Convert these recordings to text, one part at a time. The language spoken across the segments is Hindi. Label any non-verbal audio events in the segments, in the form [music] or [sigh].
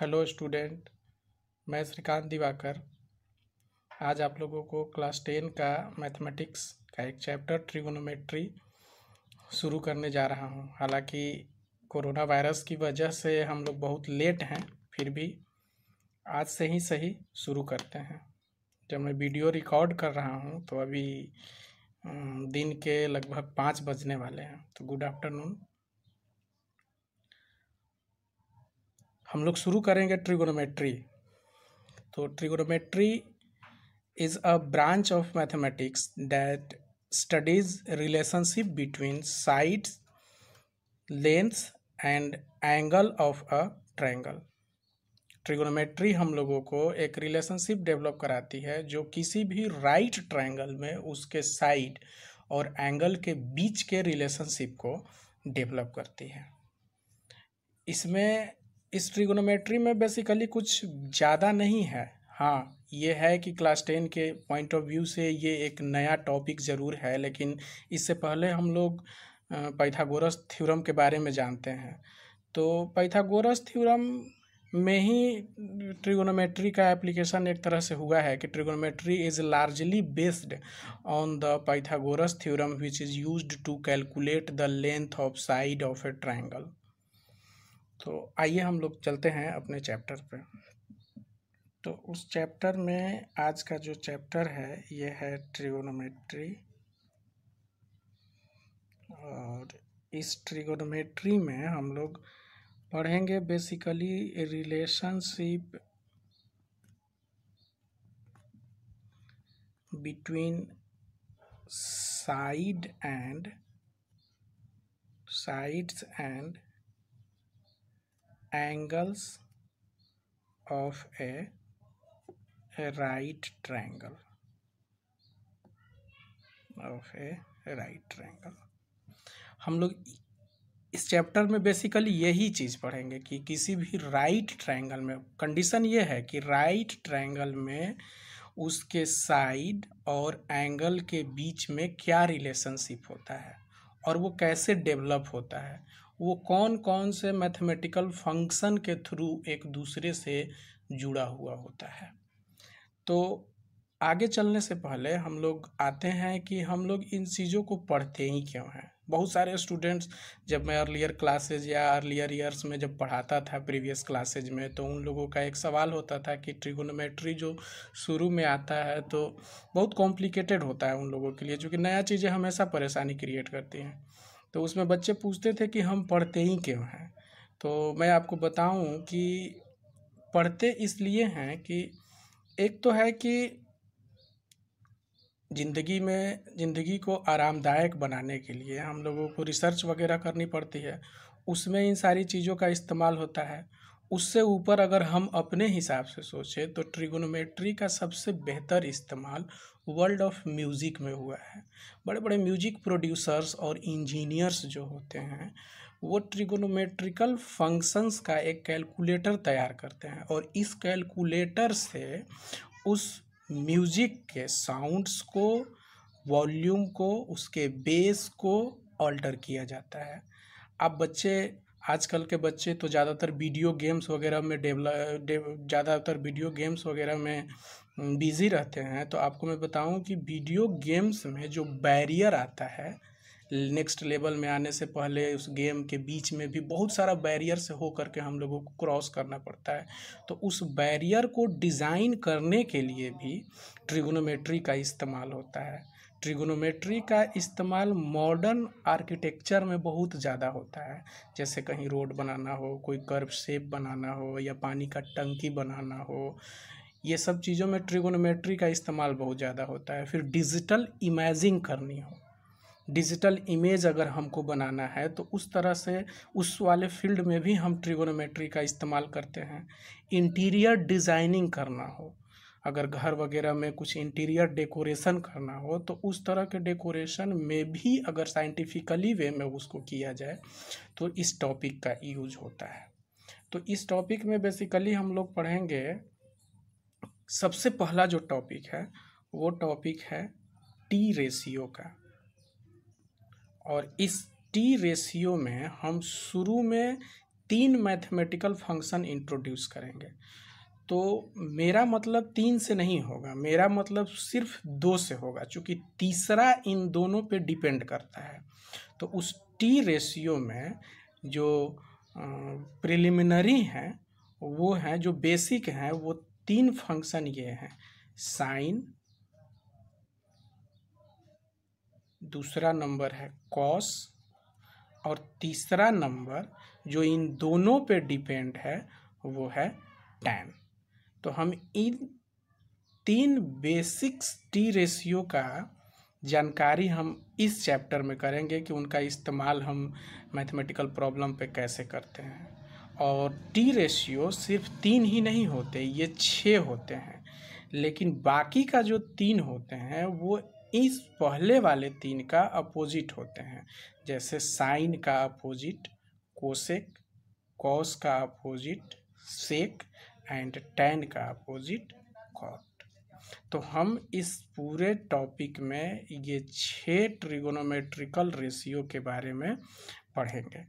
हेलो स्टूडेंट मैं श्रीकांत दिवाकर आज आप लोगों को क्लास टेन का मैथमेटिक्स का एक चैप्टर ट्रिगोनोमेट्री शुरू करने जा रहा हूँ हालांकि कोरोना वायरस की वजह से हम लोग बहुत लेट हैं फिर भी आज से ही सही शुरू करते हैं जब मैं वीडियो रिकॉर्ड कर रहा हूँ तो अभी दिन के लगभग पाँच बजने वाले हैं तो गुड आफ्टरनून हम लोग शुरू करेंगे ट्रिगोनोमेट्री तो trigonometry is a branch of mathematics that studies relationship between sides length and angle of a triangle trigonometry हम लोगों को एक रिलेशनशिप डेवलप कराती है जो किसी भी राइट right ट्रायंगल में उसके साइड और एंगल के बीच के रिलेशनशिप को डेवलप करती है इसमें इस ट्रिगोनोमेट्री में बेसिकली कुछ ज़्यादा नहीं है हाँ ये है कि क्लास टेन के पॉइंट ऑफ व्यू से ये एक नया टॉपिक ज़रूर है लेकिन इससे पहले हम लोग पाइथागोरस थ्योरम के बारे में जानते हैं तो पाइथागोरस थ्योरम में ही ट्रिगोनोमेट्री का एप्लीकेशन एक तरह से हुआ है कि trigonometry is largely based on the Pythagoras theorem which is used to calculate the length of side of a triangle तो आइए हम लोग चलते हैं अपने चैप्टर पे तो उस चैप्टर में आज का जो चैप्टर है ये है ट्रिगोनोमेट्री और इस ट्रिगोनोमेट्री में हम लोग पढ़ेंगे basically relationship between side and sides and angles of a, a right triangle of a right triangle हम लोग इस चैप्टर में बेसिकली यही चीज़ पढ़ेंगे कि किसी भी राइट ट्रायंगल में कंडीशन ये है कि राइट ट्रायंगल में उसके साइड और एंगल के बीच में क्या रिलेशनशिप होता है और वो कैसे डेवलप होता है वो कौन कौन से मैथमेटिकल फंक्शन के थ्रू एक दूसरे से जुड़ा हुआ होता है तो आगे चलने से पहले हम लोग आते हैं कि हम लोग इन चीज़ों को पढ़ते ही क्यों हैं बहुत सारे स्टूडेंट्स जब मैं अर्लियर क्लासेज या अर्लियर ईयर्स में जब पढ़ाता था प्रीवियस क्लासेज में तो उन लोगों का एक सवाल होता था कि ट्रिगोनोमेट्री जो शुरू में आता है तो बहुत कॉम्प्लिकेटेड होता है उन लोगों के लिए जो नया चीज़ें हमेशा परेशानी क्रिएट करती हैं तो उसमें बच्चे पूछते थे कि हम पढ़ते ही क्यों हैं तो मैं आपको बताऊँ कि पढ़ते इसलिए हैं कि एक तो है कि ज़िंदगी में ज़िंदगी को आरामदायक बनाने के लिए हम लोगों को रिसर्च वगैरह करनी पड़ती है उसमें इन सारी चीज़ों का इस्तेमाल होता है उससे ऊपर अगर हम अपने हिसाब से सोचें तो ट्रिगोनोमेट्री का सबसे बेहतर इस्तेमाल वर्ल्ड ऑफ म्यूज़िक में हुआ है बड़े बड़े म्यूजिक प्रोड्यूसर्स और इंजीनियर्स जो होते हैं वो ट्रिगोनोमेट्रिकल फंक्शंस का एक कैलकुलेटर तैयार करते हैं और इस कैलकुलेटर से उस म्यूजिक के साउंड्स को वॉल्यूम को उसके बेस को ऑल्टर किया जाता है अब बच्चे आजकल के बच्चे तो ज़्यादातर वीडियो गेम्स वगैरह में डेवलप ज़्यादातर वीडियो गेम्स वगैरह में बिज़ी रहते हैं तो आपको मैं बताऊं कि वीडियो गेम्स में जो बैरियर आता है नेक्स्ट लेवल में आने से पहले उस गेम के बीच में भी बहुत सारा बैरियर से होकर के हम लोगों को क्रॉस करना पड़ता है तो उस बैरियर को डिज़ाइन करने के लिए भी ट्रिगोनोमेट्री का इस्तेमाल होता है ट्रिगोनोमेट्री का इस्तेमाल मॉडर्न आर्किटेक्चर में बहुत ज़्यादा होता है जैसे कहीं रोड बनाना हो कोई कर्व शेप बनाना हो या पानी का टंकी बनाना हो ये सब चीज़ों में ट्रिगोनोमेट्री का इस्तेमाल बहुत ज़्यादा होता है फिर डिजिटल इमेजिंग करनी हो डिजिटल इमेज अगर हमको बनाना है तो उस तरह से उस वाले फील्ड में भी हम ट्रिगोनोमेट्री का इस्तेमाल करते हैं इंटीरियर डिज़ाइनिंग करना हो अगर घर वगैरह में कुछ इंटीरियर डेकोरेशन करना हो तो उस तरह के डेकोरेशन में भी अगर साइंटिफिकली वे में उसको किया जाए तो इस टॉपिक का यूज होता है तो इस टॉपिक में बेसिकली हम लोग पढ़ेंगे सबसे पहला जो टॉपिक है वो टॉपिक है टी रेशियो का और इस टी रेशियो में हम शुरू में तीन मैथमेटिकल फंक्शन इंट्रोड्यूस करेंगे तो मेरा मतलब तीन से नहीं होगा मेरा मतलब सिर्फ दो से होगा क्योंकि तीसरा इन दोनों पे डिपेंड करता है तो उस टी रेशियो में जो प्रिलिमिनरी हैं वो हैं जो बेसिक हैं वो तीन फंक्शन ये हैं साइन दूसरा नंबर है कॉस और तीसरा नंबर जो इन दोनों पे डिपेंड है वो है टैन तो हम इन तीन बेसिक्स टी रेशियो का जानकारी हम इस चैप्टर में करेंगे कि उनका इस्तेमाल हम मैथमेटिकल प्रॉब्लम पे कैसे करते हैं और टी रेशियो सिर्फ तीन ही नहीं होते ये छः होते हैं लेकिन बाकी का जो तीन होते हैं वो इस पहले वाले तीन का अपोजिट होते हैं जैसे साइन का अपोजिट कोसेक कॉस का अपोजिट सेक एंड टेन का अपोजिट कॉट तो हम इस पूरे टॉपिक में ये छः ट्रिगोनोमेट्रिकल रेशियो के बारे में पढ़ेंगे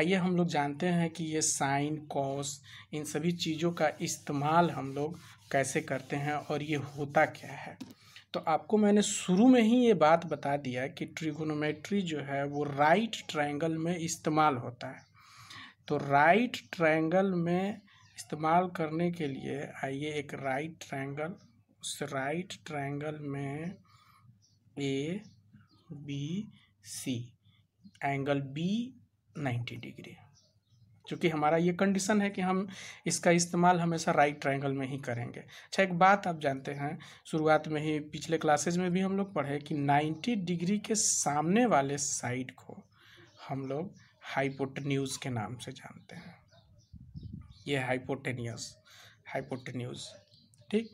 आइए हम लोग जानते हैं कि ये साइन कॉस इन सभी चीज़ों का इस्तेमाल हम लोग कैसे करते हैं और ये होता क्या है तो आपको मैंने शुरू में ही ये बात बता दिया कि ट्रिगोनोमेट्री जो है वो राइट ट्रायंगल में इस्तेमाल होता है तो राइट ट्रायंगल में इस्तेमाल करने के लिए आइए एक राइट ट्रायंगल उस राइट ट्रायंगल में A B C angle B ninety degree क्योंकि हमारा ये कंडीशन है कि हम इसका इस्तेमाल हमेशा राइट ट्रायंगल में ही करेंगे अच्छा एक बात आप जानते हैं शुरुआत में ही पिछले क्लासेज में भी हम लोग पढ़े कि 90 डिग्री के सामने वाले साइड को हम लोग हाइपोटेन्यूज के नाम से जानते हैं ये हाइपोटेनियस हाइपोटेन्यूज ठीक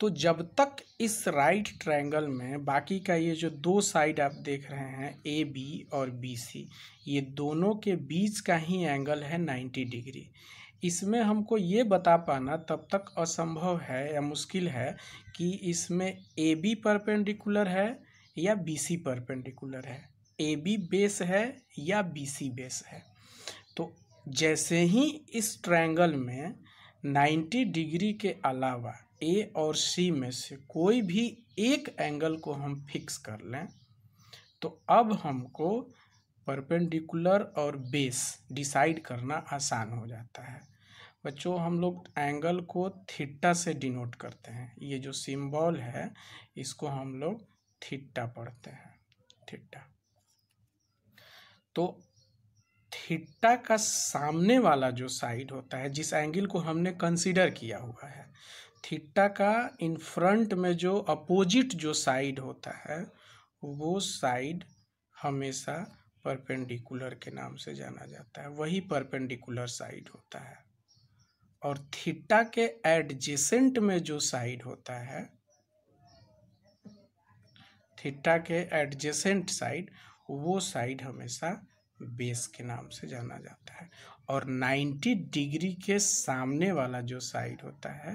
तो जब तक इस राइट ट्रायंगल में बाकी का ये जो दो साइड आप देख रहे हैं ए बी और बी सी ये दोनों के बीच का ही एंगल है नाइन्टी डिग्री इसमें हमको ये बता पाना तब तक असंभव है या मुश्किल है कि इसमें ए बी परपेंडिकुलर है या बी सी परपेंडिकुलर है ए बी बेस है या बी सी बेस है तो जैसे ही इस ट्रायंगल में 90 डिग्री के अलावा ए और सी में से कोई भी एक एंगल को हम फिक्स कर लें तो अब हमको परपेंडिकुलर और बेस डिसाइड करना आसान हो जाता है बच्चों हम लोग एंगल को थीटा से डिनोट करते हैं ये जो सिंबल है इसको हम लोग थीटा पढ़ते हैं थीटा तो थीटा का सामने वाला जो साइड होता है जिस एंगल को हमने कंसीडर किया हुआ है थीटा का इन फ्रंट में जो अपोजिट जो साइड होता है वो साइड हमेशा परपेंडिकुलर के नाम से जाना जाता है वही परपेंडिकुलर साइड होता है और थीटा के एडजेसेंट में जो साइड होता है थीटा के एडजेसेंट साइड वो साइड हमेशा बेस के नाम से जाना जाता है और 90 डिग्री के सामने वाला जो साइड होता है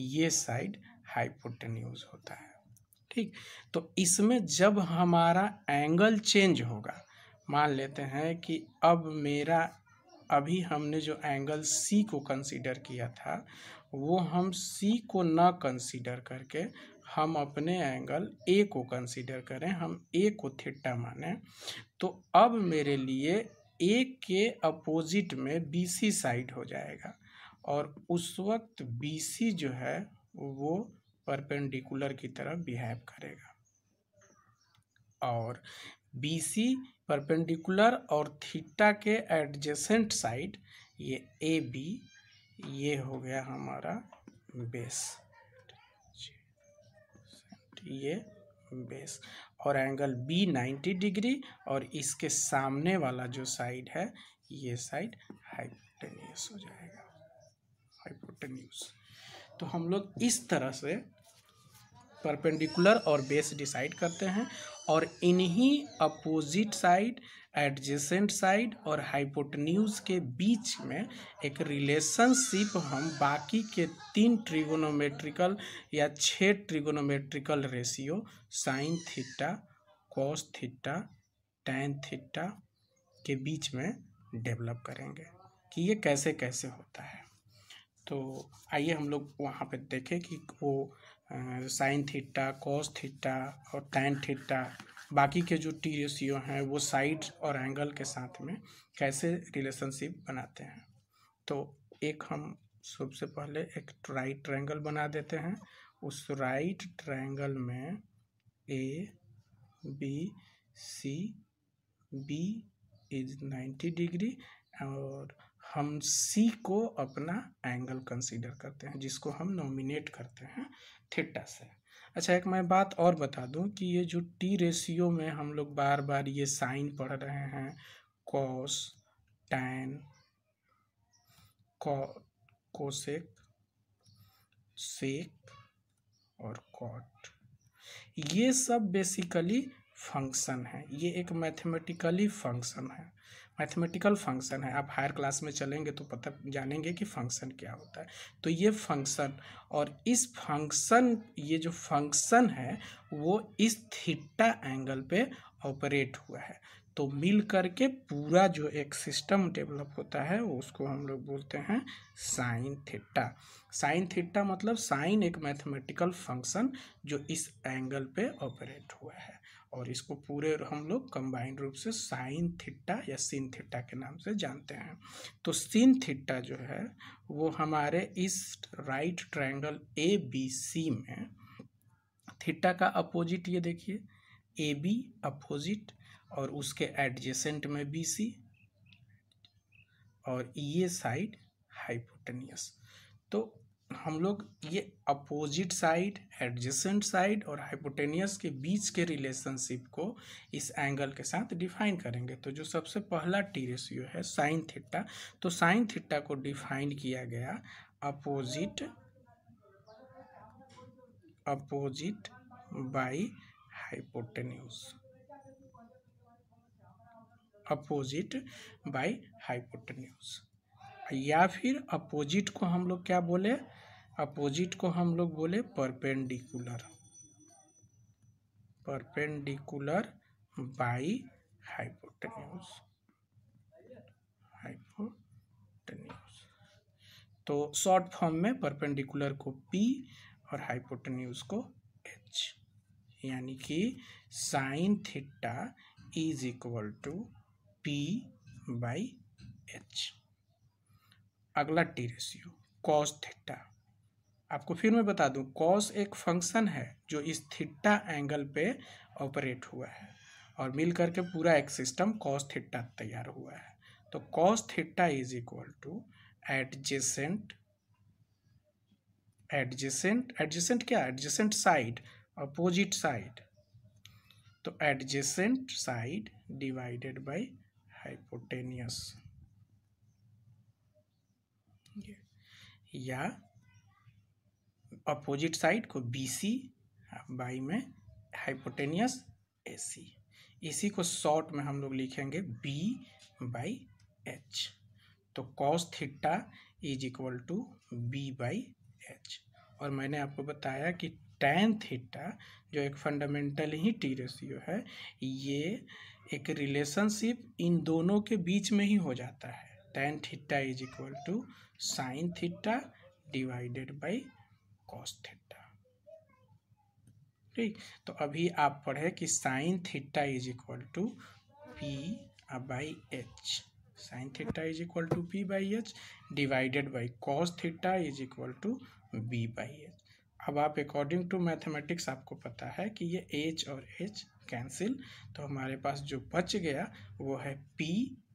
ये साइड हाइपोटेन्यूज होता है ठीक तो इसमें जब हमारा एंगल चेंज होगा मान लेते हैं कि अब मेरा अभी हमने जो एंगल सी को कंसीडर किया था वो हम सी को ना कंसीडर करके हम अपने एंगल ए को कंसीडर करें हम ए को थिट्टा माने तो अब मेरे लिए ए के अपोजिट में बी सी साइड हो जाएगा और उस वक्त बी सी जो है वो परपेंडिकुलर की तरफ बिहेव करेगा और बी सी परपेंडिकुलर और थीटा के एडजेसेंट साइड ये ए बी ये हो गया हमारा बेस ये बेस और एंगल बी नाइन्टी डिग्री और इसके सामने वाला जो साइड है ये साइड हाइपोटेनियस हो जाएगा हाइपोटेन्यूज तो हम लोग इस तरह से परपेंडिकुलर और बेस डिसाइड करते हैं और इन्हीं अपोजिट साइड एडजेसेंट साइड और हाइपोटन्यूज के बीच में एक रिलेशनशिप हम बाकी के तीन ट्रिगोनोमेट्रिकल या छः trigonometrical ratio sine theta cos theta tan theta के बीच में डेवलप करेंगे कि ये कैसे कैसे होता है तो आइए हम लोग वहाँ पे देखें कि वो साइन थीटा कॉस थीटा और टैन थीटा बाकी के जो टी रेशियो हैं वो साइड और एंगल के साथ में कैसे रिलेशनशिप बनाते हैं तो एक हम सबसे पहले एक राइट ट्रायंगल बना देते हैं उस राइट ट्रायंगल में A B C B is ninety degree और हम सी को अपना एंगल कंसीडर करते हैं जिसको हम नॉमिनेट करते हैं थीटा से अच्छा एक मैं बात और बता दूं कि ये जो टी रेशियो में हम लोग बार बार ये साइन पढ़ रहे हैं कॉस टैन कोसेक सेक और कॉट ये सब बेसिकली फंक्शन है ये एक मैथमेटिकली फंक्शन है मैथमेटिकल फंक्शन है आप हायर क्लास में चलेंगे तो पता जानेंगे कि फंक्शन क्या होता है तो ये फंक्शन और इस फंक्शन ये जो फंक्शन है वो इस थीटा एंगल पे ऑपरेट हुआ है तो मिल करके पूरा जो एक सिस्टम डेवलप होता है उसको हम लोग बोलते हैं साइन थीटा साइन थीटा मतलब साइन एक मैथमेटिकल फंक्शन जो इस एंगल पे ऑपरेट हुआ है और इसको पूरे हम लोग कंबाइंड रूप से साइन थिट्टा या सिन थिट्टा के नाम से जानते हैं तो सिन थिट्टा जो है वो हमारे इस right triangle A B C में थिट्टा का अपोजिट ये देखिए ए बी अपोजिट और उसके एडजेसेंट में बी सी और ये साइड हाइपोटेनियस तो हम लोग ये अपोजिट साइड एडजेसेंट साइड और हाइपोटेनियस के बीच के रिलेशनशिप को इस एंगल के साथ डिफाइन करेंगे तो जो सबसे पहला टी रेशियो है साइन थिट्टा तो साइन थिट्टा को डिफाइन किया गया opposite opposite by hypotenuse opposite by hypotenuse या फिर अपोजिट को हम लोग क्या बोले अपोजिट को हम लोग बोले perpendicular perpendicular by hypotenuse hypotenuse तो शॉर्ट फॉर्म में परपेंडिकुलर को पी और हाइपोटेन्यूज को एच यानी कि sine theta is equal to P by H अगला टी रेशियो कॉस थीटा आपको फिर मैं बता दूं कॉस एक फंक्शन है जो इस थीटा एंगल पे ऑपरेट हुआ है और मिल करके पूरा एक सिस्टम कॉस थीटा तैयार हुआ है तो cos theta is equal to adjacent adjacent adjacent क्या एडजेसेंट साइड अपोजिट साइड तो adjacent side divided by hypotenuse या अपोजिट साइड को बी सी बाई में हाइपोटेनियस ए सी इसी को शॉर्ट में हम लोग लिखेंगे बी बाई एच तो cos theta is equal to B by H और मैंने आपको बताया कि टैन थीटा जो एक फंडामेंटल ही टी रेशियो है ये एक रिलेशनशिप इन दोनों के बीच में ही हो जाता है tan theta is equal to sine theta divided by cos theta ठीक तो अभी आप पढ़े कि sine theta is equal to P by H sine theta is equal to P by H divided by cos theta is equal to B by H अब आप अकॉर्डिंग टू मैथमेटिक्स आपको पता है कि ये एच और एच कैंसिल तो हमारे पास जो बच गया वो है पी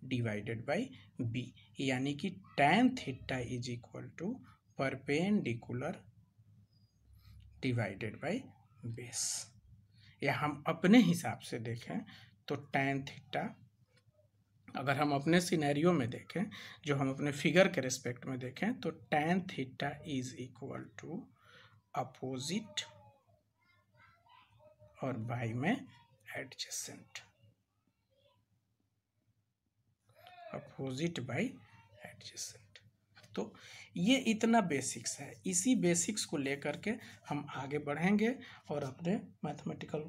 डिवाइडेड बाई बी यानी कि tan theta is equal to perpendicular divided by base या हम अपने हिसाब से देखें तो टैन थीटा अगर हम अपने सिनेरियो में देखें जो हम अपने फिगर के रिस्पेक्ट में देखें तो tan theta is equal to opposite और बाई में एडजेसेंट अपोजिट बाई एडजेसेंट तो ये इतना बेसिक्स है इसी बेसिक्स को लेकर के हम आगे बढ़ेंगे और अपने मैथमेटिकल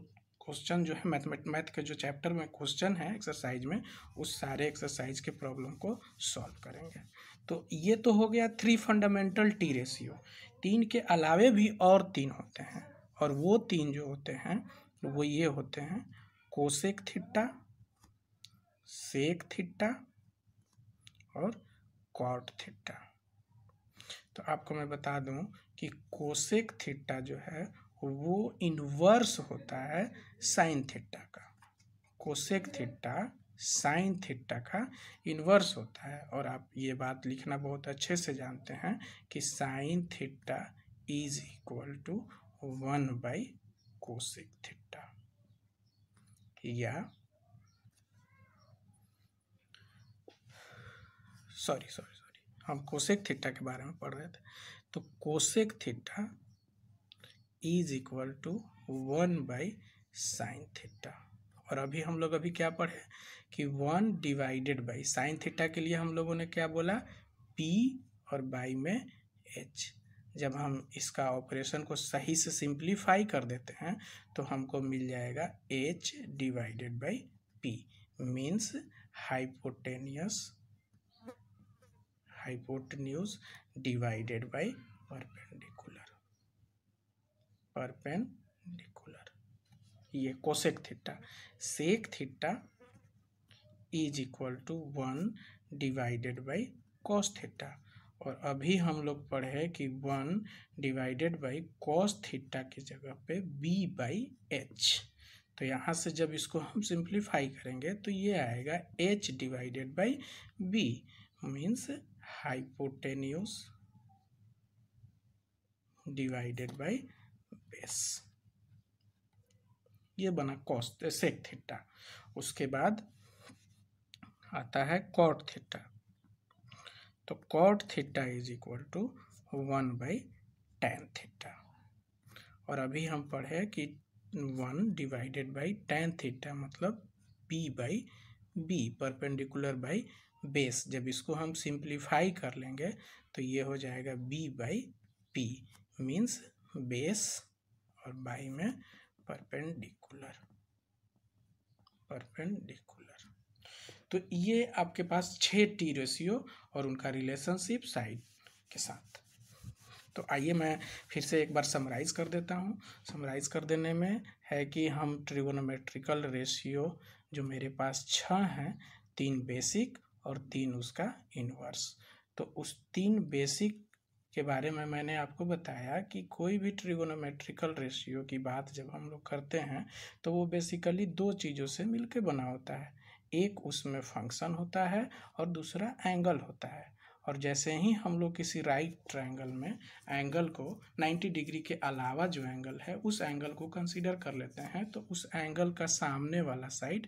क्वेश्चन जो है मैथमेट मैथ के जो चैप्टर में क्वेश्चन है एक्सरसाइज में उस सारे एक्सरसाइज के प्रॉब्लम को सॉल्व करेंगे तो ये तो हो गया थ्री फंडामेंटल टी रेशियो तीन के अलावे भी और तीन होते हैं और वो तीन जो होते हैं वो ये होते हैं कोसेक थिट्टा सेक थिट्टा और कॉट थीटा तो आपको मैं बता दूं कि कोसेक थीटा जो है वो इनवर्स होता है साइन थीटा का कोसेक थीटा साइन थीटा का इनवर्स होता है और आप ये बात लिखना बहुत अच्छे से जानते हैं कि sine theta is equal to one by cosec theta या सॉरी सॉरी सॉरी हम कोसेक थीटा के बारे में पढ़ रहे थे तो cosec theta is equal to one by sine theta और अभी हम लोग अभी क्या पढ़े कि one divided by sine theta के लिए हम लोगों ने क्या बोला पी और बाई में एच जब हम इसका ऑपरेशन को सही से सिंप्लीफाई कर देते हैं तो हमको मिल जाएगा H divided by P means hypotenuse hypotenuse divided by perpendicular perpendicular ये cosec theta sec theta is equal to one divided by cos theta और अभी हम लोग पढ़े कि one divided by cos theta की जगह पे बी बाई एच तो यहाँ से जब इसको हम सिंप्लीफाई करेंगे तो ये आएगा H divided by B means hypotenuse divided by base ये बना कॉस्ट सेक थीटा उसके बाद आता है कॉट थीटा तो cot theta is equal to one by tan theta और अभी हम पढ़े कि one divided by tan theta मतलब P by B perpendicular by base जब इसको हम सिंप्लीफाई कर लेंगे तो ये हो जाएगा B by P means base और बाई में परपेंडिकुलर परपेंडिकुलर तो ये आपके पास छः टी रेशियो और उनका रिलेशनशिप साइड के साथ तो आइए मैं फिर से एक बार समराइज़ कर देता हूँ समराइज़ कर देने में है कि हम ट्रिगोनोमेट्रिकल रेशियो जो मेरे पास छः हैं तीन बेसिक और तीन उसका इनवर्स तो उस तीन बेसिक के बारे में मैंने आपको बताया कि कोई भी ट्रिगोनोमेट्रिकल रेशियो की बात जब हम लोग करते हैं तो वो बेसिकली दो चीज़ों से मिल बना होता है एक उसमें फंक्शन होता है और दूसरा एंगल होता है और जैसे ही हम लोग किसी राइट ट्रायंगल में एंगल को 90 डिग्री के अलावा जो एंगल है उस एंगल को कंसीडर कर लेते हैं तो उस एंगल का सामने वाला साइड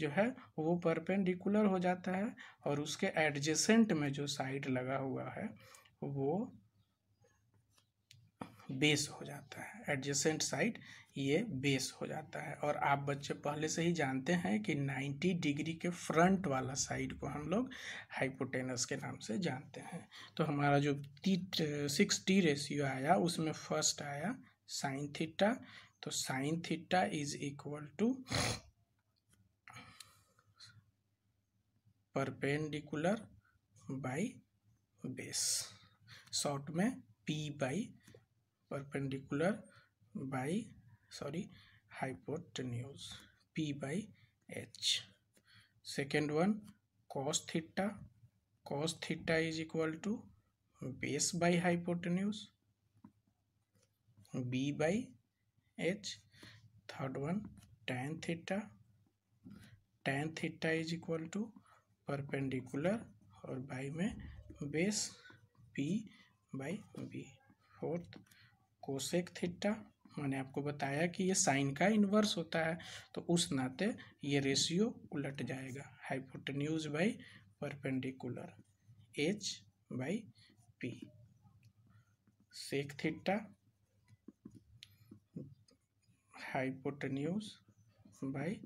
जो है वो परपेंडिकुलर हो जाता है और उसके एडजेसेंट में जो साइड लगा हुआ है वो बेस हो जाता है एडजेसेंट साइड ये बेस हो जाता है और आप बच्चे पहले से ही जानते हैं कि 90 डिग्री के फ्रंट वाला साइड को हम लोग हाइपोटेनस के नाम से जानते हैं तो हमारा जो टी सिक्स टी रेशियो आया उसमें फर्स्ट आया साइन थीटा तो sine theta is equal to perpendicular by base short में P by perpendicular by sorry hypotenuse P by H second one cos theta cos theta is equal to base by hypotenuse B by H third one tan theta tan theta is equal to perpendicular और बाई में base P by B fourth cosec theta मैंने आपको बताया कि ये साइन का इन्वर्स होता है तो उस नाते ये रेशियो उलट जाएगा hypotenuse by perpendicular H by P sec theta hypotenuse by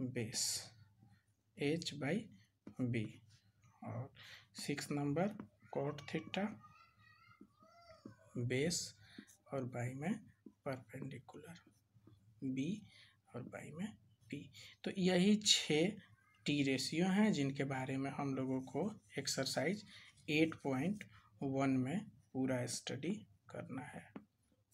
base H by B और six number cot theta base और बाई में परपेंडिकुलर बी और बाई में पी तो यही छः टी रेशियो हैं जिनके बारे में हम लोगों को एक्सरसाइज एट पॉइंट वन में पूरा स्टडी करना है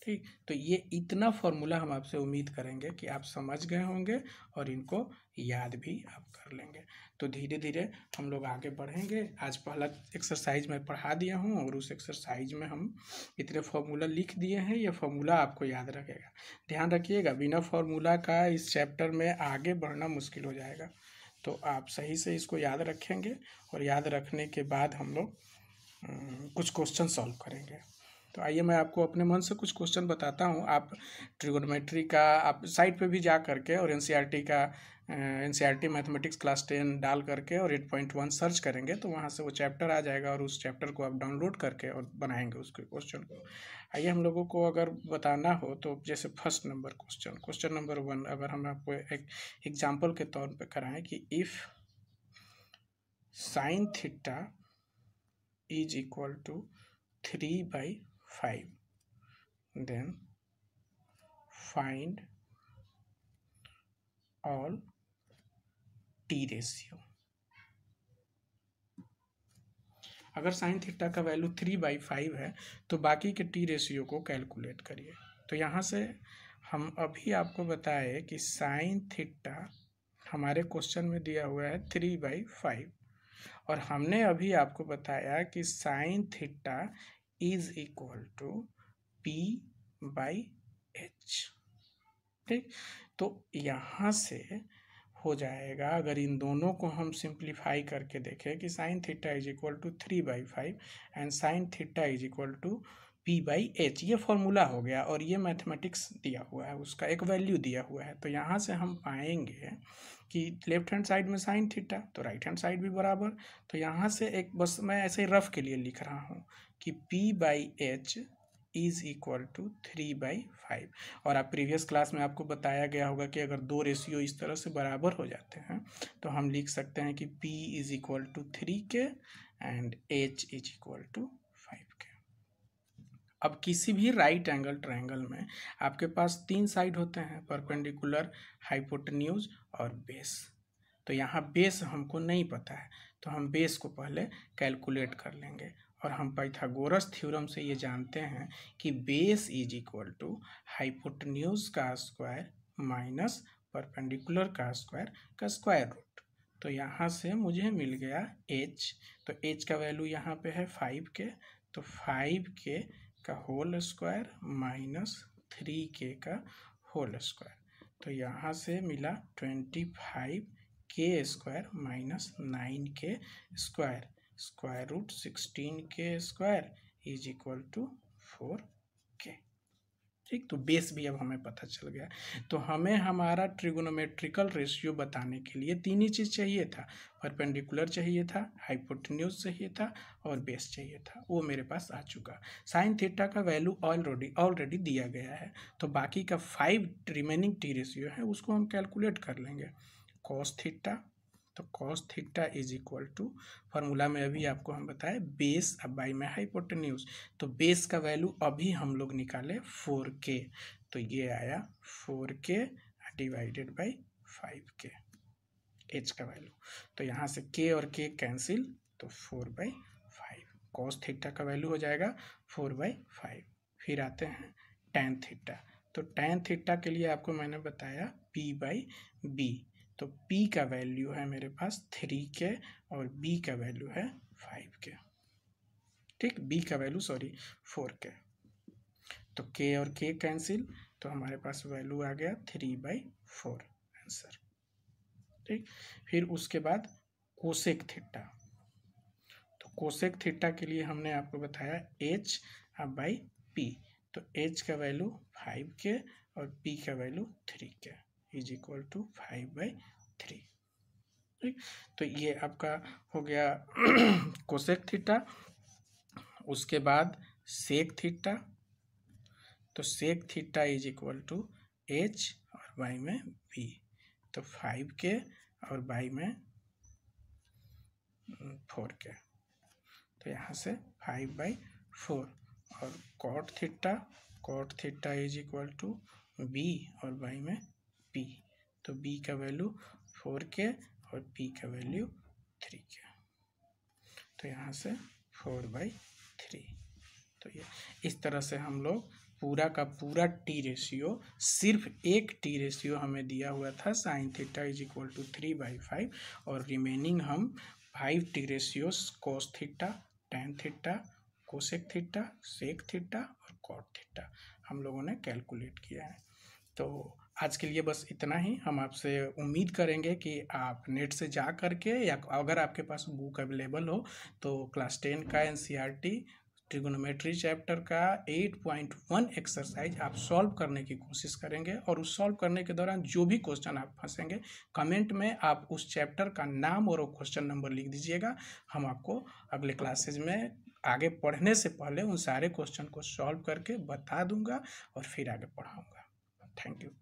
ठीक तो ये इतना फॉर्मूला हम आपसे उम्मीद करेंगे कि आप समझ गए होंगे और इनको याद भी आप कर लेंगे तो धीरे धीरे हम लोग आगे बढ़ेंगे आज पहला एक्सरसाइज मैं पढ़ा दिया हूँ और उस एक्सरसाइज में हम इतने फॉर्मूला लिख दिए हैं ये फॉर्मूला आपको याद रखेगा ध्यान रखिएगा बिना फॉर्मूला का इस चैप्टर में आगे बढ़ना मुश्किल हो जाएगा तो आप सही से इसको याद रखेंगे और याद रखने के बाद हम लोग कुछ क्वेश्चन सॉल्व करेंगे तो आइए मैं आपको अपने मन से कुछ क्वेश्चन बताता हूँ आप ट्रिगोनोमेट्री का आप साइट पे भी जा करके और एनसीईआरटी e का एनसीईआरटी मैथमेटिक्स क्लास टेन डाल करके और एट पॉइंट वन सर्च करेंगे तो वहाँ से वो चैप्टर आ जाएगा और उस चैप्टर को आप डाउनलोड करके और बनाएंगे उसके क्वेश्चन को आइए हम लोगों को अगर बताना हो तो जैसे first number question question number one अगर हम आपको एक एग्जाम्पल के तौर पर कराएँ कि if sine theta is equal to three by five. then find all t ratio. अगर साइन थीटा का वैल्यू थ्री बाई फाइव है तो बाकी के टी रेशियो को कैलकुलेट करिए तो यहाँ से हम अभी आपको बताए कि साइन थीटा हमारे क्वेश्चन में दिया हुआ है थ्री बाई फाइव और हमने अभी आपको बताया कि sine theta is equal to P by H ठीक तो यहाँ से हो जाएगा अगर इन दोनों को हम सिंप्लीफाई करके देखें कि sine theta is equal to three by five and sine theta is equal to P by H ये फॉर्मूला हो गया और ये मैथमेटिक्स दिया हुआ है उसका एक वैल्यू दिया हुआ है तो यहाँ से हम पाएंगे कि लेफ्ट हैंड साइड में साइन थीटा तो राइट हैंड साइड भी बराबर तो यहाँ से एक बस मैं ऐसे ही रफ के लिए लिख रहा हूँ कि P by H is equal to three by five और आप प्रीवियस क्लास में आपको बताया गया होगा कि अगर दो रेशियो इस तरह से बराबर हो जाते हैं तो हम लिख सकते हैं कि P is equal to three k and H is equal to अब किसी भी राइट एंगल ट्रायंगल में आपके पास तीन साइड होते हैं परपेंडिकुलर हाइपोटन्यूज और बेस तो यहाँ बेस हमको नहीं पता है तो हम बेस को पहले कैलकुलेट कर लेंगे और हम पाइथागोरस थ्योरम से ये जानते हैं कि base is equal to hypotenuse का स्क्वायर माइनस परपेंडिकुलर का स्क्वायर का स्क्वायर रूट तो यहाँ से मुझे मिल गया एच तो एच का वैल्यू यहाँ पे है फाइव के तो फाइव के का होल स्क्वायर माइनस थ्री के का होल स्क्वायर तो यहाँ से मिला twenty five k square minus nine k square square root sixteen k square is equal to four ठीक तो बेस भी अब हमें पता चल गया तो हमें हमारा ट्रिगोनोमेट्रिकल रेशियो बताने के लिए तीन ही चीज़ चाहिए था परपेंडिकुलर चाहिए था हाइपोटन्यूज चाहिए था और बेस चाहिए था वो मेरे पास आ चुका साइन थीटा का वैल्यू ऑलरेडी ऑलरेडी दिया गया है तो बाकी का फाइव रिमेनिंग टी रेशियो है उसको हम कैलकुलेट कर लेंगे कॉस थीटा तो cos theta is equal to formula में अभी आपको हम बताए बेस अब बाई में हाइपोटेन्यूज तो बेस का वैल्यू अभी हम लोग निकाले फोर के तो ये आया four k divided by five k H का वैल्यू तो यहाँ से के और के कैंसिल तो four by five cos theta का वैल्यू हो जाएगा फोर बाई फाइव फिर आते हैं टेन थीटा तो टेन थीटा के लिए आपको मैंने बताया पी बाई बी तो पी का वैल्यू है मेरे पास थ्री के और बी का वैल्यू है फाइव के ठीक बी का वैल्यू सॉरी फोर के तो के और के कैंसिल तो हमारे पास वैल्यू आ गया थ्री बाई फोर आंसर ठीक फिर उसके बाद कोसेक थीटा तो कोसेक थीटा के लिए हमने आपको बताया एच अब बाई पी तो एच का वैल्यू फाइव के और पी का वैल्यू थ्री के is equal to five by three ठीक तो ये आपका हो गया कोसेक [clears throat] थीटा उसके बाद सेक थीटा तो sec theta is equal to H और बाई में बी तो फाइव के और बाई में फोर के तो यहाँ से फाइव बाई फोर और cot theta cot theta is equal to B और बाई में पी तो बी का वैल्यू फोर के और पी का वैल्यू थ्री के तो यहाँ से फोर बाई थ्री तो ये इस तरह से हम लोग पूरा का पूरा टी रेशियो सिर्फ एक टी रेशियो हमें दिया हुआ था sine theta is equal to three by five और रिमेनिंग हम five T ratio cos theta tan theta cosec theta sec theta और कॉट थीटा हम लोगों ने कैलकुलेट किया है तो आज के लिए बस इतना ही हम आपसे उम्मीद करेंगे कि आप नेट से जा करके या अगर आपके पास बुक अवेलेबल हो तो क्लास टेन का एन ट्रिगोनोमेट्री चैप्टर का 8.1 एक्सरसाइज आप सॉल्व करने की कोशिश करेंगे और उस सॉल्व करने के दौरान जो भी क्वेश्चन आप फंसेंगे कमेंट में आप उस चैप्टर का नाम और क्वेश्चन नंबर लिख दीजिएगा हम आपको अगले क्लासेज में आगे पढ़ने से पहले उन सारे क्वेश्चन को सॉल्व करके बता दूंगा और फिर आगे पढ़ाऊँगा थैंक यू